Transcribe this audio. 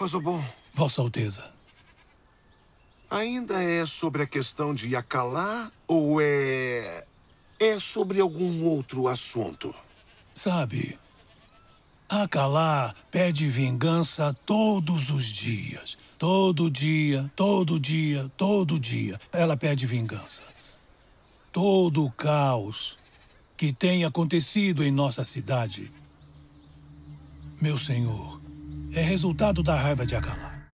Faz o bom. Vossa Alteza. Ainda é sobre a questão de Acalá ou é. é sobre algum outro assunto? Sabe, Akalá pede vingança todos os dias. Todo dia, todo dia, todo dia. Ela pede vingança. Todo o caos que tem acontecido em nossa cidade. Meu senhor, é resultado da raiva de Akala.